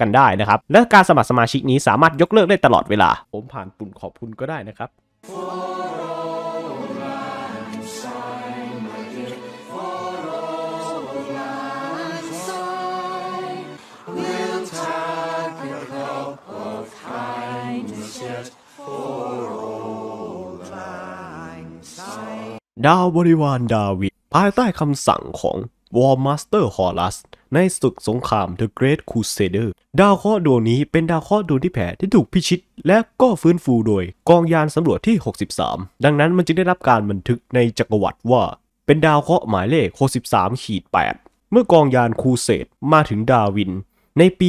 กันได้นะครับ และการสมัครสมาชิกนี้สามารถยกเลิกได้ตลอดเวลา ผมผ่านปุ่นขอบคุณก็ได้นะครับดาวบริวารดาวิดภายใต้คำสั่งของวอร์มาสเตอร์ฮอลัสในศึกสงคราม The Great Crusader ดาวเคราะห์ดวงนี้เป็นดาวเคราะห์ดวงที่แผ่ที่ถูกพิชิตและก็ฟื้นฟูโดยกองยานสำรวจที่ 63 ดังนั้นมันจึงได้รับการบันทึกในจักรวรรดิว่า เป็นดาวเคราะห์หมายเลข 63ขีด8เมื่อกองยานคูเสดมาถึงดาวินในปี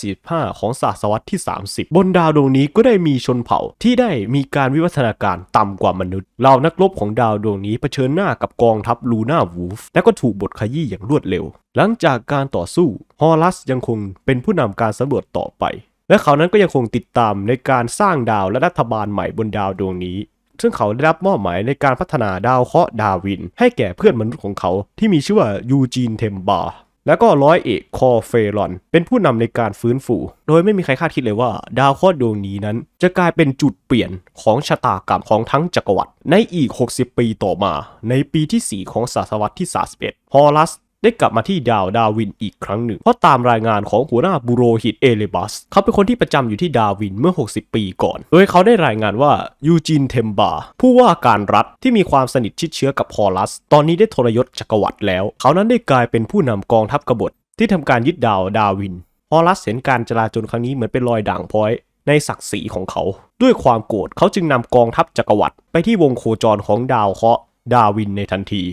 945 ของศตวรรษที่ 30 บนดาวดวงนี้ก็ได้มีชนเผ่าที่ได้มีการวิวัฒนาการต่ำกว่ามนุษย์เหล่านักรบของดาวดวงนี้เผชิญหน้ากับกองทัพลูน่าวูฟและก็ถูกบทขยี้อย่างรวดเร็ว หลังจากการต่อสู้ฮอรัสยังคงเป็นผู้นำการสำรวจต่อไป และเขานั้นก็ยังคงติดตามในการสร้างดาวและรัฐบาลใหม่บนดาวดวงนี้ ซึ่งเขาได้รับมอบหมายในการพัฒนาดาวเคราะห์ดาวิน ให้แก่เพื่อนมนุษย์ของเขาที่มีชื่อว่ายูจีนเทมบาแล้วก็ร้อยเอกคอเฟรอน เป็นผู้นำในการฟื้นฟู โดยไม่มีใครคาดคิดเลยว่า ดาวเคราะห์ดวงนี้นั้นจะกลายเป็นจุดเปลี่ยนของชะตากรรมของทั้งจักรวรรดิในอีก 60 ปีต่อมาในปีที่ 4 ของศตวรรษที่31ฮอลัสได้กลับมาที่ดาวดาวินอีกครั้งหนึ่ง เพราะตามรายงานของหัวหน้าบูโรฮิตเอเลบัสเขาเป็นคนที่ประจำอยู่ที่ดาวินเมื่อ 60 ปีก่อน โดยเขาได้รายงานว่ายูจินเทมบาผู้ว่าการรัฐที่มีความสนิทชิดเชื้อกับพอลัส ตอนนี้ได้ทรยศจักรวรรดิแล้ว เขานั้นได้กลายเป็นผู้นำกองทัพกบฏ ที่ทำการยึดดาวดาวิน พอลัสเห็นการจลาจลครั้งนี้เหมือนเป็นรอยด่างพ้อย ในศักดิ์ศรีของเขา ด้วยความโกรธเขาจึงนำกองทัพจักรวรรดิไปที่วงโคจรของดาวเคราะห์ดาวินในทันที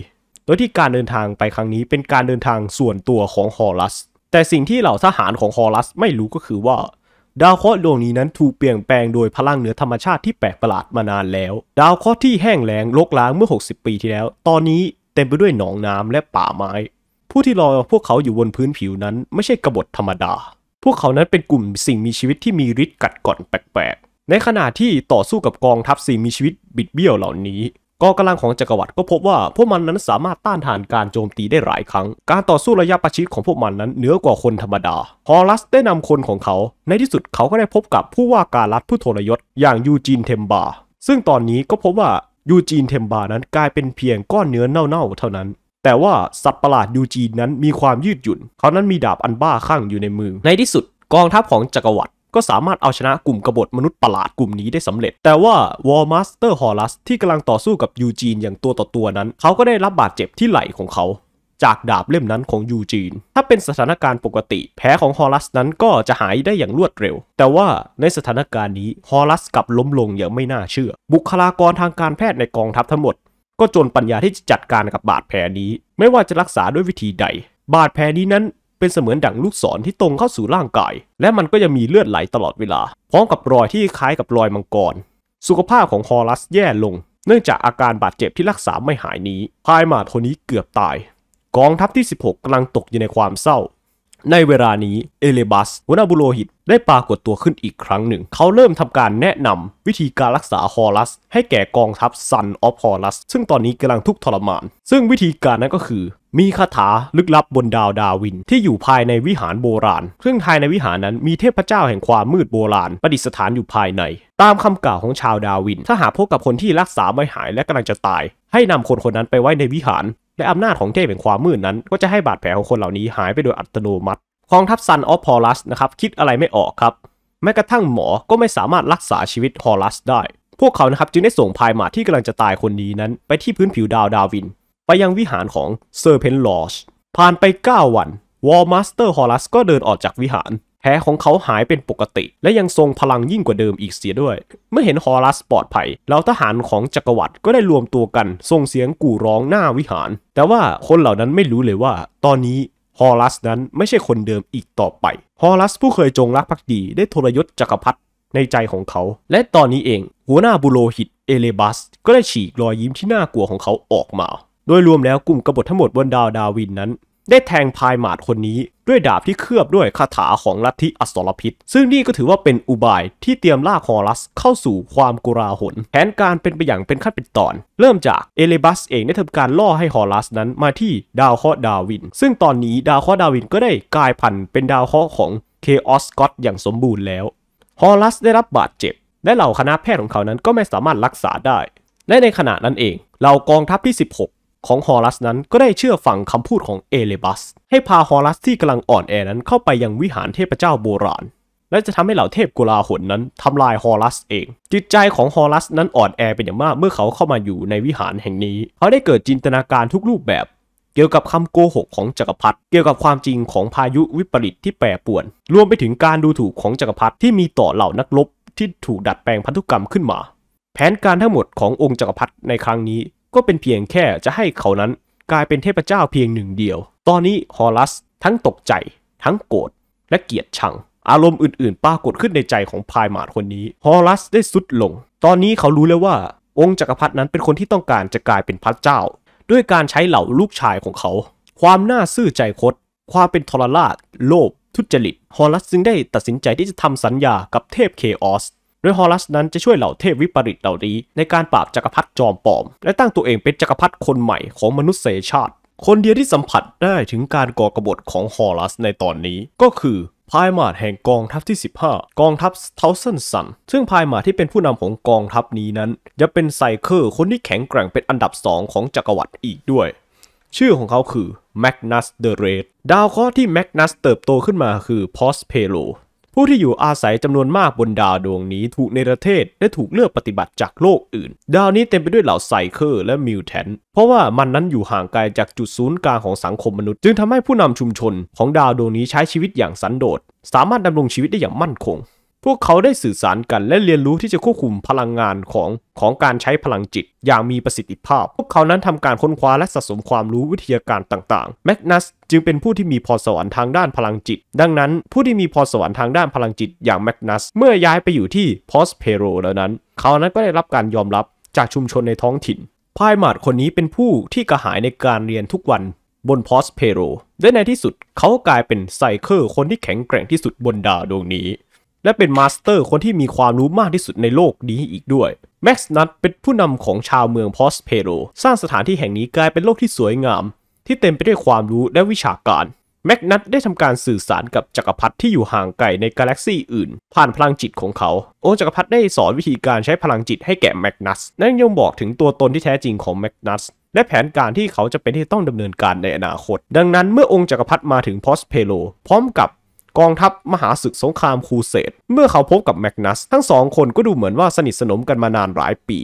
โดยที่การเดินทางไปครั้งนี้เป็นการเดินทางส่วนตัวของฮอรัส แต่สิ่งที่เหล่าทหารของฮอรัสไม่รู้ก็คือว่า ดาวเคราะห์ดวงนี้นั้นถูกเปลี่ยนแปลงโดยพลังเหนือธรรมชาติที่แปลกประหลาดมานานแล้ว ดาวเคราะห์ที่แห้งแล้งลกล้างเมื่อ 60 ปีที่แล้ว ตอนนี้เต็มไปด้วยหนองน้ำและป่าไม้ ผู้ที่รอพวกเขาอยู่บนพื้นผิวนั้น ไม่ใช่กบฏธรรมดา พวกเขานั้นเป็นกลุ่มสิ่งมีชีวิตที่มีฤทธิ์กัดก่อนแปลกๆในขณะที่ต่อสู้กับกองทัพสิ่งมีชีวิตบิดเบี้ยวเหล่านี้กองกำลังของจักรวรรดิก็พบว่า พวกมันนั้นสามารถต้านทานการโจมตีได้หลายครั้ง การต่อสู้ระยะประชิดของพวกมันนั้นเหนือกว่าคนธรรมดา ฮอลัสได้นำคนของเขา ในที่สุดเขาก็ได้พบกับผู้ว่าการรัฐผู้ทรยศ อย่างยูจีนเทมบา ซึ่งตอนนี้ก็พบว่ายูจีนเทมบานั้นกลายเป็นเพียงก้อนเนื้อเน่าๆ เท่านั้น แต่ว่าสัตว์ประหลาดยูจีนนั้นมีความยืดหยุ่น เขานั้นมีดาบอันบ้าคลั่งอยู่ในมือ ในที่สุด กองทัพของจักรวรรดิก็สามารถเอาชนะกลุ่มกบฏมนุษย์ประหลาดกลุ่มนี้ได้สำเร็จ แต่ว่าวอลมาสเตอร์ฮอลัสที่กำลังต่อสู้กับยูจีนอย่างตัวต่อตัวนั้น เขาก็ได้รับบาดเจ็บที่ไหล่ของเขา จากดาบเล่มนั้นของยูจีน ถ้าเป็นสถานการณ์ปกติแผลของฮอลัสนั้นก็จะหายได้อย่างรวดเร็ว แต่ว่าในสถานการณ์นี้ฮอลัสกลับล้มลงอย่างไม่น่าเชื่อ บุคลากรทางการแพทย์ในกองทัพทั้งหมด ก็จนปัญญาที่จะจัดการกับบาดแผลนี้ ไม่ว่าจะรักษาด้วยวิธีใด บาดแผลนี้นั้นเป็นเสมือนดั่งลูกศรที่ตรงเข้าสู่ร่างกาย และมันก็ยังมีเลือดไหลตลอดเวลา พร้อมกับรอยที่คล้ายกับรอยมังกร สุขภาพของฮอรัสแย่ลง เนื่องจากอาการบาดเจ็บที่รักษาไม่หายนี้พายมาโทนี้เกือบตาย กองทัพที่ 16กำลังตกอยู่ในความเศร้า ในเวลานี้ เอเลบัสหัวหน้าบุโรหิต ได้ปรากฏตัวขึ้นอีกครั้งหนึ่ง เขาเริ่มทำการแนะนำวิธีการรักษาฮอรัส ให้แก่กองทัพซันออฟฮอรัสซึ่งตอนนี้กำลังทุกข์ทรมาน ซึ่งวิธีการนั้นก็คือมีคาถาลึกลับบนดาวดาวินที่อยู่ภายในวิหารโบราณซึ่งภายในวิหารนั้นมีเทพเจ้าแห่งความมืดโบราณ ประดิษฐานอยู่ภายใน ตามคำกล่าวของชาวดาวิน ถ้าหากพบกับคนที่รักษาไม่หายและกำลังจะตาย ให้นำคนคนนั้นไปไว้ในวิหารและอำนาจของเทพแห่งความมืดนั้น ก็จะให้บาดแผลของคนเหล่านี้หายไปโดยอัตโนมัติกองทัพซันออฟพอลัสนะครับคิดอะไรไม่ออกครับแม้กระทั่งหมอก็ไม่สามารถรักษาชีวิตฮอลัสได้ พวกเขานะครับจึงได้ส่งพายหมาที่กำลังจะตายคนนี้นั้น ไปที่พื้นผิวดาวดาวินไปยังวิหารของเซอร์เพนลอช ผ่านไป 9 วัน วอลมาสเตอร์ฮอลัสก็เดินออกจากวิหารแผลของเขาหายเป็นปกติ และยังทรงพลังยิ่งกว่าเดิมอีกเสียด้วย เมื่อเห็นฮอลัสปลอดภัยเหล่าทหารของจักรวรรดิก็ได้รวมตัวกันส่งเสียงกู่ร้องหน้าวิหาร แต่ว่าคนเหล่านั้นไม่รู้เลยว่า ตอนนี้ฮอลัสนั้นไม่ใช่คนเดิมอีกต่อไป ฮอลัสผู้เคยจงรักภักดีได้ทรยศจักรพรรดิในใจของเขา และตอนนี้เองหัวหน้าบุโรหิตเอเลบัส ก็ได้ฉีกรอยยิ้มที่น่ากลัวของเขาออกมาโดยรวมแล้วกลุ่มกบฏทั้งหมดบนดาวดาวินนั้น ได้แทงพายหมาดคนนี้ด้วยดาบที่เคลือบด้วยคาถาของลัทธิอสรพิษซึ่งนี่ก็ถือว่าเป็นอุบายที่เตรียมล่าคอรัสเข้าสู่ความกุราหนแผนการเป็นไปอย่างเป็นขั้นเป็นตอน เริ่มจาก เอเลบัสเองได้ทำการล่อให้ฮอรัสนั้นมาที่ดาวเคราะห์ดาวิน ซึ่งตอนนี้ดาวเคราะห์ดาวินก็ได้กลายพันธุ์เป็นดาวเคราะห์ของเคออสกอต อย่างสมบูรณ์แล้ว ฮอรัสได้รับบาดเจ็บและเหล่าคณะแพทย์ของเขานั้นก็ไม่สามารถรักษาได้และในขณะนั้นเองเหล่ากองทัพที่ 16ของฮอรัสนั้นก็ได้เชื่อฟังคำพูดของเอเลบัส ให้พาฮอรัสที่กำลังอ่อนแอนั้นเข้าไปยังวิหารเทพเจ้าโบราณ และจะทำให้เหล่าเทพกุลาหนนั้นทำลายฮอรัสเอง จิตใจของฮอรัสนั้นอ่อนแอเป็นอย่างมากเมื่อเขาเข้ามาอยู่ในวิหารแห่งนี้ เขาได้เกิดจินตนาการทุกรูปแบบ เกี่ยวกับคำโกหกของจักรพรรดิเกี่ยวกับความจริงของพายุวิปริตที่แปรปวน รวมไปถึงการดูถูกของจักรพรรดิที่มีต่อเหล่านักรบ ที่ถูกดัดแปลงพันธุกรรมขึ้นมา แผนการทั้งหมดขององค์จักรพรรดิในครั้งนี้ก็เป็นเพียงแค่จะให้เขานั้นกลายเป็นเทพเจ้าเพียงหนึ่งเดียว ตอนนี้ฮอลัสทั้งตกใจ ทั้งโกรธและเกลียดชัง อารมณ์อื่นๆปรากฏขึ้นในใจของพายมาดคนนี้ ฮอลัสได้สุดลง ตอนนี้เขารู้แล้วว่า องค์จักรพรรดินั้นเป็นคนที่ต้องการจะกลายเป็นพระเจ้า ด้วยการใช้เหล่าลูกชายของเขา ความน่าซื่อใจคดความเป็นทรราช โลภทุจริตฮอลัสจึงได้ตัดสินใจที่จะทำสัญญากับเทพเคออสดยฮอรัส นั้นจะช่วยเหล่าเทพวิปริตเหล่านี้ ในการปราบจักรพรรดิจอมปลอม และตั้งตัวเองเป็นจักรพรรดิคนใหม่ของมนุษยชาติ คนเดียวที่สัมผัสได้ถึงการก่อกบฏของฮอรัสในตอนนี้ ก็คือพายมาดแห่งกองทัพที่ 15 กองทัพเทาเซนซันซึ่งพายมาดที่เป็นผู้นำของกองทัพนี้นั้น จะเป็นไซเคอร์คนที่แข็งแกร่งเป็นอันดับ 2 ของจักรวรรดิอีกด้วย ชื่อของเขาคือแมกนัสเดเรดดาวเคราะห์ที่แมกนัสเติบโตขึ้นมาคือพอสเพโลผู้ที่อยู่อาศัยจำนวนมากบนดาวดวงนี้ถูกในประเทศและถูกเลือกปฏิบัติจากโลกอื่น ดาวนี้เต็มไปด้วยเหล่าไซเคอร์และมิวแทนเพราะว่ามันนั้นอยู่ห่างไกลจากจุดศูนย์กลางของสังคมมนุษย์ จึงทำให้ผู้นำชุมชนของดาวดวงนี้ใช้ชีวิตอย่างสันโดษสามารถดำรงชีวิตได้อย่างมั่นคงพวกเขาได้สื่อสารกันและเรียนรู้ที่จะควบคุมพลังงานของของการใช้พลังจิตอย่างมีประสิทธิภาพ พวกเขานั้นทำการค้นคว้าและสะสมความรู้วิทยาการต่างๆ แมกนัสจึงเป็นผู้ที่มีพรสวรรค์ทางด้านพลังจิต ดังนั้น ผู้ที่มีพรสวรรค์ทางด้านพลังจิตอย่างแมกนัสเมื่อย้ายไปอยู่ที่พอสเพโรแล้วนั้น เขานั้นก็ได้รับการยอมรับจากชุมชนในท้องถิ่นพายมาดคนนี้เป็นผู้ที่กระหายในการเรียนทุกวันบนพอสเพโร และในที่สุดเขากลายเป็นไซเคิลคนที่แข็งแกร่งที่สุดบนดาวดวงนี้และเป็นมาสเตอร์คนที่มีความรู้มากที่สุดในโลกนี้อีกด้วยแม็กซ์นัทเป็นผู้นำของชาวเมืองพอสเพโรสร้างสถานที่แห่งนี้กลายเป็นโลกที่สวยงาม ที่เต็มไปด้วยความรู้และวิชาการแม็กนัทได้ทำการสื่อสารกับจักรพรรดิที่อยู่ห่างไกลในกาแล็กซีอื่น ผ่านพลังจิตของเขาองค์จักรพรรดิได้สอนวิธีการใช้พลังจิตให้แก่แม็กนัสนั่นยังบอกถึงตัวตนที่แท้จริงของแม็กนัสและแผนการที่เขาจะเป็นที่ต้องดำเนินการในอนาคต ดังนั้นเมื่อองค์จักรพรรดิมาถึงพอสเพโลพร้อมกับกองทัพมหาศึกสงครามคูเสดเมื่อเขาพบกับแมกนัสทั้งสองคนก็ดูเหมือนว่าสนิทสนมกันมานานหลายปี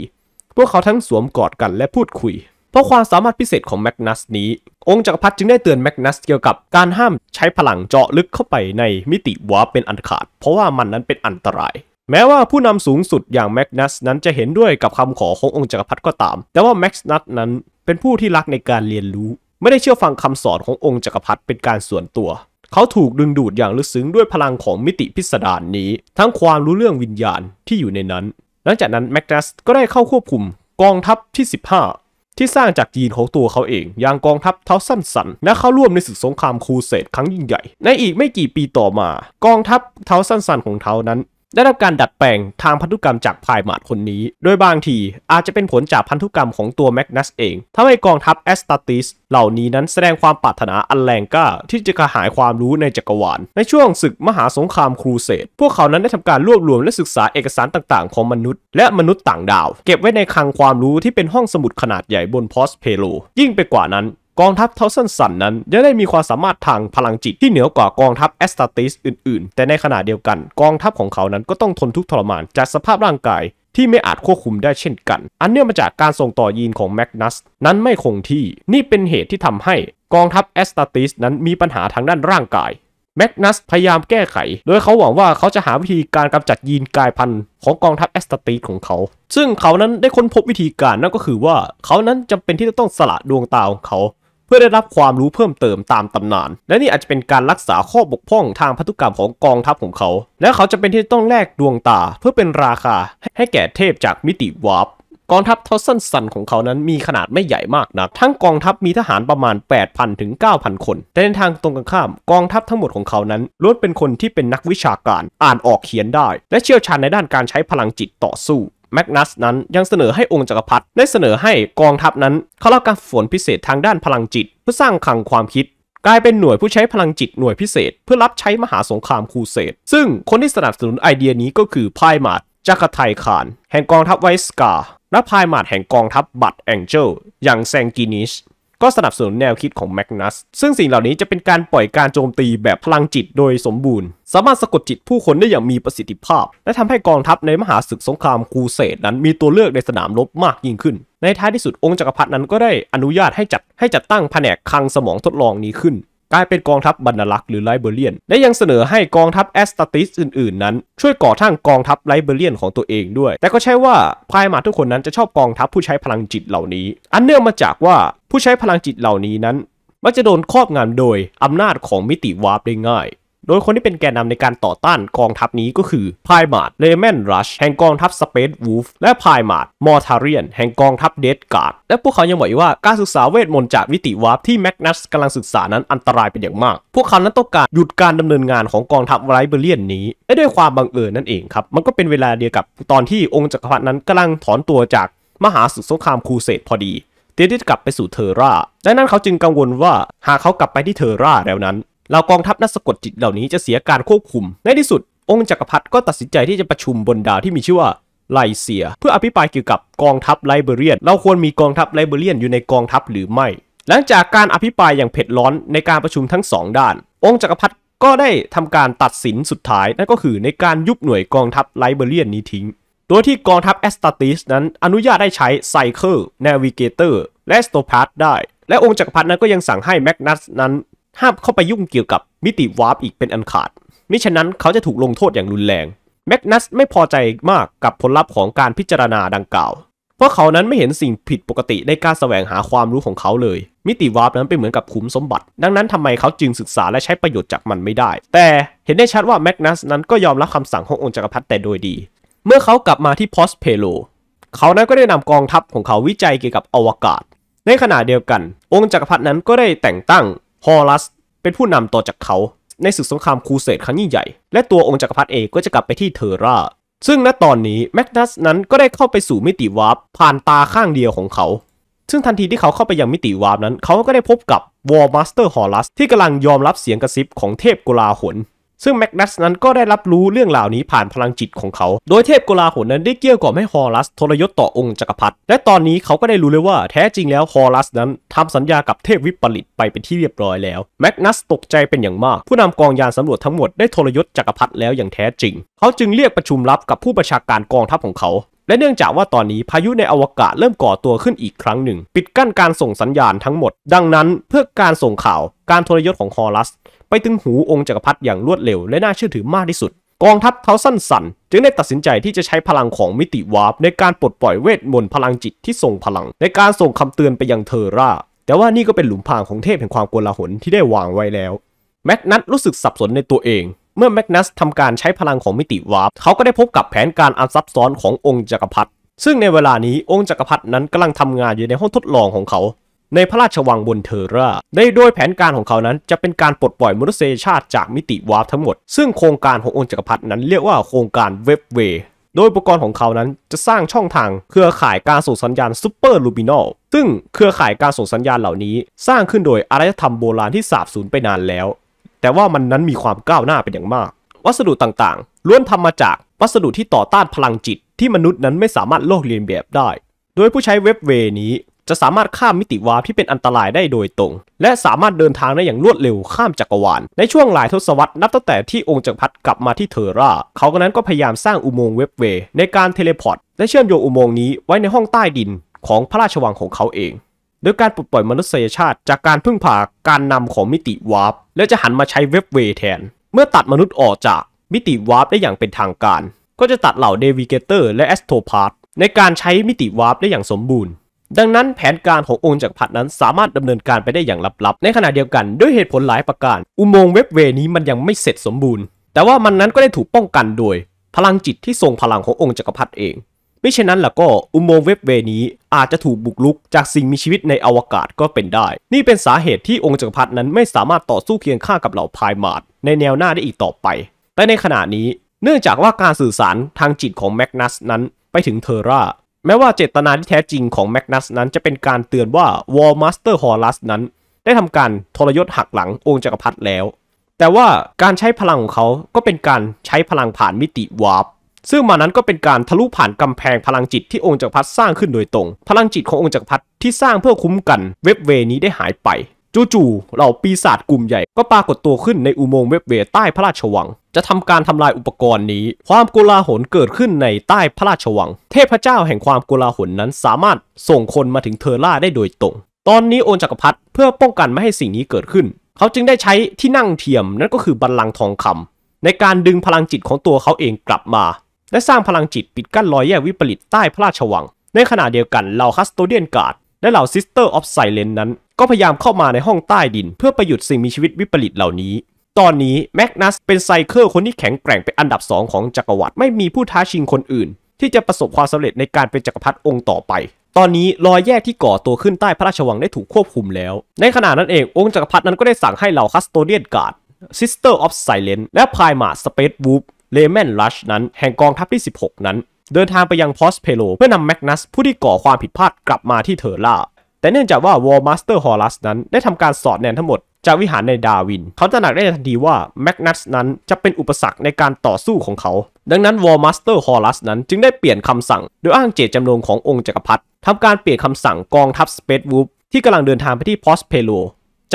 พวกเขาทั้งสวมกอดกันและพูดคุย เพราะความสามารถพิเศษของแมกนัสนี้ องค์จักรพรรดิจึงได้เตือนแมกนัสเกี่ยวกับการห้ามใช้พลังเจาะลึกเข้าไปในมิติวาเป็นอันขาด เพราะว่ามันนั้นเป็นอันตราย แม้ว่าผู้นำสูงสุดอย่างแมกนัสนั้นจะเห็นด้วยกับคำขอขององค์จักรพรรดิก็ตาม แต่ว่าแมกนัสนั้นเป็นผู้ที่รักในการเรียนรู้ไม่ได้เชื่อฟังคำสอนขององค์จักรพรรดิเป็นการส่วนตัวเขาถูกดึงดูดอย่างลึกซึ้งด้วยพลังของมิติพิสดารนี้ ทั้งความรู้เรื่องวิญญาณที่อยู่ในนั้น หลังจากนั้นแมกดัสก็ได้เข้าควบคุมกองทัพที่ 15 ที่สร้างจากยีนของตัวเขาเอง อย่างกองทัพเท้าสั้นสันและเข้าร่วมในศึกสงครามครูเสดครั้งยิ่งใหญ่ในอีกไม่กี่ปีต่อมากองทัพเท้าสั้นสันของเท้านั้นได้รับการดัดแปลงทางพันธุกรรมจากพายมาดคนนี้ โดยบางทีอาจจะเป็นผลจากพันธุกรรมของตัวแมกนัสเอง ทำให้กองทัพแอสตาติส เหล่านี้นั้นแสดงความปรารถนาอันแรงกล้า ที่จะกระหายความรู้ในจักรวาลในช่วงศึกมหาสงครามครูเสด พวกเขานั้นได้ทำการรวบรวมและศึกษาเอกสารต่างๆ ของมนุษย์ และมนุษย์ต่างดาว เก็บไว้ในคลังความรู้ที่เป็นห้องสมุดขนาดใหญ่บนพอสเพโล ยิ่งไปกว่านั้นกองทัพเทาสันสันนั้นยังได้มีความสามารถทางพลังจิตที่เหนือกว่า กองทัพแอสตาติสอื่นๆ แต่ในขณะเดียวกัน กองทัพของเขานั้นก็ต้องทนทุกข์ทรมานจากสภาพร่างกาย ที่ไม่อาจควบคุมได้เช่นกัน อันเนื่องมาจากการส่งต่อยีนของแมกนัสนั้นไม่คงที่ นี่เป็นเหตุที่ทำให้กองทัพแอสตาติสนั้นมีปัญหาทางด้านร่างกาย แมกนัสพยายามแก้ไข โดยเขาหวังว่าเขาจะหาวิธีการกำจัดยีนกายพันธุ์ ของกองทัพแอสตาติสของเขา ซึ่งเขานั้นได้ค้นพบวิธีการนั่นก็คือว่าเขานั้นจำเป็นที่จะต้องสละดวงตาของเขาพื่อได้รับความรู้เพิ่มเติมตามตำนาน และนี่อาจจะเป็นการรักษาข้อบกพร่องทางพันธุกรรมของกองทัพของเขา และเขาจะเป็นที่ต้องแลกดวงตาเพื่อเป็นราคาให้แก่เทพจากมิติวาร์ปกองทัพทอสซันซันของเขานั้นมีขนาดไม่ใหญ่มากนะทั้งกองทัพมีทหารประมาณ 8,000ถึง9,000 คน แต่ในทางตรงกันข้ามกองทัพทั้งหมดของเขานั้นล้วนเป็นคนที่เป็นนักวิชาการอ่านออกเขียนได้ และเชี่ยวชาญในด้านการใช้พลังจิตต่อสู้แมกนัสนั้นยังเสนอให้องค์จักรพรรดิได้เสนอให้กองทัพนั้นเขาเล่าการฝนพิเศษทางด้านพลังจิตเพื่อสร้างคลังความคิด กลายเป็นหน่วยผู้ใช้พลังจิตหน่วยพิเศษ เพื่อรับใช้มหาสงครามคูเสดซึ่งคนที่สนับสนุนไอเดียนี้ก็คือพายมาดจักรไทคาน แห่งกองทัพไวสกาและพายมาดแห่งกองทัพบัตแองเจลอย่างแซงกินิชก็สนับสนุนแนวคิดของแมกนัสซึ่งสิ่งเหล่านี้จะเป็นการปล่อยการโจมตีแบบพลังจิตโดยสมบูรณ์สามารถสะกดจิตผู้คนได้อย่างมีประสิทธิภาพ และทำให้กองทัพในมหาศึกสงครามครูเสดนั้นมีตัวเลือกในสนามรบมากยิ่งขึ้น ในท้ายที่สุดองค์จักรพรรดินั้นก็ได้อนุญาตให้จัด ให้จัดตั้งแผนกคลังสมองทดลองนี้ขึ้น กลายเป็นกองทัพบรรลักษ์หรือไลเบเรียนและยังเสนอให้กองทัพแอสตาติสอื่น ๆ นั้นช่วยก่อทั้งกองทัพไลเบเรียนของตัวเองด้วย แต่ก็ใช่ว่าพายมาทุกคนนั้นจะชอบกองทัพผู้ใช้พลังจิตเหล่านี้ อันเนื่องมาจากว่าผู้ใช้พลังจิตเหล่านี้นั้นมักจะโดนครอบงำโดยอำนาจของมิติวาร์ปได้ง่ายโดยคนที่เป็นแกนนาในการต่อต้านกองทัพนี้ก็คือพายมาดเลแมนรัช แห่งกองทัพสเปซวูฟและพายมาดมอร์ทาเรียนแห่งกองทัพเดสการ์ด และพวกเขายังบอกอีกว่าการศึกษาเวทมนต์จากวิติวาร์ปที่แมกนัสกำลังศึกษานั้นอันตรายเป็นอย่างมาก พวกเขานั้นต้องการหยุดการดำเนินงานของกองทัพไรเบเลียนนี้ และด้วยความบังเอิญนั่นเองครับ มันก็เป็นเวลาเดียวกับตอนที่องค์จักรพรรดินั้นกำลังถอนตัวจาก มหาศึกสงครามครูเสดพอดีเดนยทกลับไปสู่เทอร่าดังนั้นเขาจึงกังวลว่า หากเขากลับไปที่เทอร่าแล้วนั้นเหล่ากองทัพนักสะกดจิตเหล่านี้จะเสียการควบคุม ในที่สุด องค์จักรพรรดิก็ตัดสินใจที่จะประชุมบนดาวที่มีชื่อว่าไลเซีย เพื่ออภิปรายเกี่ยวกับกองทัพไลเบเรียนเราควรมีกองทัพไลเบเรียนอยู่ในกองทัพหรือไม่ หลังจากการอภิปรายอย่างเผ็ดร้อนในการประชุมทั้ง 2 ด้าน องค์จักรพรรดิก็ได้ทำการตัดสินสุดท้ายนั่นก็คือในการยุบหน่วยกองทัพไลเบเรียนนี้ทิ้งตัวที่กองทัพแอสตาติสนั้นอนุญาตได้ใช้ไซเคิลนาวิเกเตอร์และสโตพาร์ได้ และองค์จักรพรรดินั้นก็ยังสั่งให้แมกนัสนั้นห้ามเข้าไปยุ่งเกี่ยวกับมิติวาร์ปอีกเป็นอันขาด มิฉะนั้นเขาจะถูกลงโทษอย่างรุนแรงแมกนัสไม่พอใจมากกับผลลัพธ์ของการพิจารณาดังกล่าว เพราะเขานั้นไม่เห็นสิ่งผิดปกติในการแสวงหาความรู้ของเขาเลย มิติวาร์ปนั้นเป็นเหมือนกับขุมสมบัติ ดังนั้นทำไมเขาจึงศึกษาและใช้ประโยชน์จากมันไม่ได้ แต่เห็นได้ชัดว่าแมกนัสนั้นก็ยอมรับคำสั่งขององค์จักรพรรดิแต่โดยดี เมื่อเขากลับมาที่พอสเพโลเขานั้นก็ได้นำกองทัพของเขาวิจัยเกี่ยวกับอวกาศ ในขณะเดียวกัน องค์จักรพรรดินั้นก็ได้แต่งตั้งฮอรัสเป็นผู้นำต่อจากเขาในศึกสงครามครูเสดครั้งยิ่งใหญ่ และตัวองค์จักรพรรดิเองก็จะกลับไปที่เทอร่า ซึ่งณตอนนี้แมกนัสนั้นก็ได้เข้าไปสู่มิติวาร์ปผ่านตาข้างเดียวของเขา ซึ่งทันทีที่เขาเข้าไปยังมิติวาร์ปนั้นเขาก็ได้พบกับวอร์มาสเตอร์ฮอรัสที่กำลังยอมรับเสียงกระซิบของเทพกุลาหนซึ่งแมกนัสนั้นก็ได้รับรู้เรื่องเหล่านี้ผ่านพลังจิตของเขา โดยเทพโกลาหนนั้นได้เกี้ยวกล่อมให้ฮอรัส ทรยศต่อองค์จักรพรรดิ และตอนนี้เขาก็ได้รู้เลยว่าแท้จริงแล้วฮอรัสนั้นทำสัญญากับเทพวิปริตไปเป็นที่เรียบร้อยแล้ว แมกนัสตกใจเป็นอย่างมาก ผู้นำกองยานสำรวจทั้งหมดได้ทรยศจักรพรรดิแล้วอย่างแท้จริง เขาจึงเรียกประชุมลับกับผู้ประชาการกองทัพของเขา และเนื่องจากว่าตอนนี้พายุในอวกาศเริ่มก่อตัวขึ้นอีกครั้งหนึ่ง ปิดกั้นการส่งสัญญาณทั้งหมด ดังนั้นเพื่อการส่งข่าวการทรยศของฮอรัส ไปถึงหูองค์จกักรพรรดิอย่างรวดเร็ว และน่าเชื่อถือมากที่สุด กองทัพเท้าสั้นสันจึงได้ตัดสินใจที่จะใช้พลังของมิติวาร์ปในการปลดปล่อยเวทมนต์พลังจิตที่ทรงพลังในการส่งคำเตือนไปยังเทอร่า แต่ว่านี่ก็เป็นหลุมพรางของเทพแห่งความโกลาหลที่ได้วางไว้แล้วแมกนัสรู้สึกสับสนในตัวเอง เมื่อแมกนัสทำการใช้พลังของมิติวาร์ปเขาก็ได้พบกับแผนการอันซับซ้อนขององค์จักรพรรดิซึ่งในเวลานี้องค์จักรพรรดินั้นกำลังทำงานอยู่ในห้องทดลองของเขาในพระราชวังบนเทอร่า ได้โดยแผนการของเขานั้นจะเป็นการปลดปล่อยมนุษยชาติจากมิติวาร์ปทั้งหมดซึ่งโครงการขององค์จักรพรรดินั้นเรียกว่าโครงการเว็บเวย์โดยอุปกรณ์ของเขานั้นจะสร้างช่องทางเครือข่ายการส่งสัญญาณซูเปอร์ลูบินอลซึ่งเครือข่ายการส่งสัญญาณเหล่านี้ สร้างขึ้นโดยอารยธรรมโบราณที่สาบสูญไปนานแล้ว แต่ว่ามันนั้นมีความก้าวหน้าเป็นอย่างมาก วัสดุต่างๆล้วนทำมาจากวัสดุที่ต่อต้านพลังจิตที่มนุษย์นั้นไม่สามารถโลกเรียนแบบได้ โดยผู้ใช้เว็บเวนี้จะสามารถข้ามมิติวาร์ปที่เป็นอันตรายได้โดยตรง และสามารถเดินทางได้อย่างรวดเร็วข้ามจักรวาลในช่วงหลายทศวรรษนับตั้งแต่ที่องค์จักรพรรดิกลับมาที่เทอร่า เขาก็นั้นก็พยายามสร้างอุโมงค์เว็บเวในการเทเลพอร์ตและเชื่อมโยงอุโมงค์นี้ไว้ในห้องใต้ดินของพระราชวังของเขาเอง โดยการปลดปล่อยมนุษยชาติจากการพึ่งพาการนำของมิติวาร์ปและจะหันมาใช้เว็บเวแทน เมื่อตัดมนุษย์ออกจากมิติวาร์ปได้อย่างเป็นทางการ ก็จะตัดเหล่าเดวิเกเตอร์และแอสโทพาร์ในการใช้มิติวาร์ปได้อย่างสมบูรณ์ดังนั้นแผนการขององค์จักรพรรดินั้นสามารถดำเนินการไปได้อย่างลับๆ ในขณะเดียวกันด้วยเหตุผลหลายประการอุโมงค์เว็บเวนี้มันยังไม่เสร็จสมบูรณ์ แต่ว่ามันนั้นก็ได้ถูกป้องกันโดย พลังจิตที่ทรงพลังขององค์จักรพรรดิเองไม่เช่นนั้นล่ะก็อุโมงค์เว็บเวนี้ อาจจะถูกบุกลุก จากสิ่งมีชีวิตในอวกาศก็เป็นได้ นี่เป็นสาเหตุที่องค์จักรพรรดินั้นไม่สามารถต่อสู้เคียงข้ากับเหล่าพายมาดในแนวหน้าได้อีกต่อไป แต่ในขณะนี้เนื่องจากว่าการสื่อสารทางจิตของแมกนัสนั้นไปถึงเทอร่าแม้ว่าเจตนาที่แท้จริงของแมกนัสนั้นจะเป็นการเตือนว่าวอลมาสเตอร์ฮอรัสนั้นได้ทำการทรยศหักหลังองค์จักรพรรดิแล้ว แต่ว่าการใช้พลังของเขาก็เป็นการใช้พลังผ่านมิติวาร์ปซึ่งมานั้นก็เป็นการทะลุผ่านกำแพงพลังจิตที่องค์จักรพรรดิสร้างขึ้นโดยตรง พลังจิตขององค์จักรพรรดิที่สร้างเพื่อคุ้มกันเว็บเวนี้ได้หายไปจู่ๆเหล่าปีศาจกลุ่มใหญ่ก็ปรากฏตัวขึ้นในอุโมงค์เว็บเวใต้พระราชวัง จะทำการทำลายอุปกรณ์นี้ ความโกลาหลเกิดขึ้นในใต้พระราชวัง เทพเจ้าแห่งความโกลาหลนั้นสามารถส่งคนมาถึงเทอร่าได้โดยตรง ตอนนี้โอนจักรพรรดิเพื่อป้องกันไม่ให้สิ่งนี้เกิดขึ้น เขาจึงได้ใช้ที่นั่งเทียมนั่นก็คือบัลลังก์ทองคำ ในการดึงพลังจิตของตัวเขาเองกลับมา และสร้างพลังจิตปิดกั้นรอยแยกวิปริตใต้พระราชวัง ในขณะเดียวกันเหล่าคัสโตเดียนการ์ดและเหล่า Sister of Silence นั้นก็พยายามเข้ามาในห้องใต้ดินเพื่อประยุดสิ่งมีชีวิตวิปริตเหล่านี้ ตอนนี้แมกนัสเป็นไซเคิลคนที่แข็งแกร่งเป็นอันดับสองของจักรวรรดิไม่มีผู้ท้าชิงคนอื่น ที่จะประสบความสำเร็จในการเป็นจักรพรรดิองค์ต่อไป ตอนนี้รอยแยกที่ก่อตัวขึ้นใต้พระราชวังได้ถูกควบคุมแล้ว ในขณะนั้นเององค์จักรพรรดินั้นก็ได้สั่งให้เหล่าคัสโตเดียนการ์ดสเตอร์ออฟไซเลนและพายมาสเปซวูฟเลแมนลัชนั้นแห่งกองทัพที่16 นั้นเดินทางไปยังพอสเพโลเพื่อนำแมกนัสผู้ที่ก่อความผิดพลาดกลับมาที่เทอร่า แต่เนื่องจากว่าวอลมาสเตอร์ฮอลัสนั้นได้ทำการสอดแนมทั้งหมด จากวิหารในดาวิน เขาจะหนักได้ทันทีว่าแมกนัสนั้นจะเป็นอุปสรรคในการต่อสู้ของเขา ดังนั้นวอลมาสเตอร์ฮอลัสนั้นจึงได้เปลี่ยนคำสั่งโดยอ้างเจตจำนงขององค์จักรพรรดิทำการเปลี่ยนคำสั่งกองทัพสเปซวูฟที่กำลังเดินทางไปที่พอสเพโล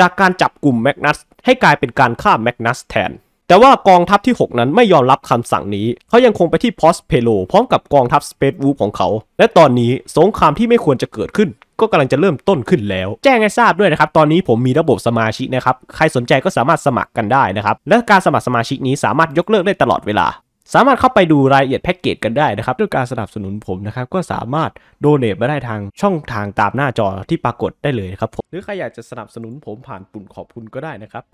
จากการจับกลุ่มแมกนัสให้กลายเป็นการฆ่าแมกนัสแทนแต่ว่ากองทัพที่ 6 นั้นไม่ยอมรับคำสั่งนี้ เขายังคงไปที่พอสเพโลพร้อมกับกองทัพสเปซวูฟของเขา และตอนนี้สงครามที่ไม่ควรจะเกิดขึ้น ก็กำลังจะเริ่มต้นขึ้นแล้ว แจ้งให้ทราบด้วยนะครับตอนนี้ผมมีระบบสมาชิกนะครับใครสนใจก็สามารถสมัครกันได้นะครับและการสมัครสมาชิกนี้สามารถยกเลิกได้ตลอดเวลา สามารถเข้าไปดูรายละเอียดแพ็กเกจกันได้นะครับด้วยการสนับสนุนผมนะครับก็สามารถโดเนทมาได้ทางช่องทางตามหน้าจอที่ปรากฏได้เลยครับผมหรือใครอยากจะสนับสนุนผมผ่านปุ่มขอบคุณก็ได้นะครับ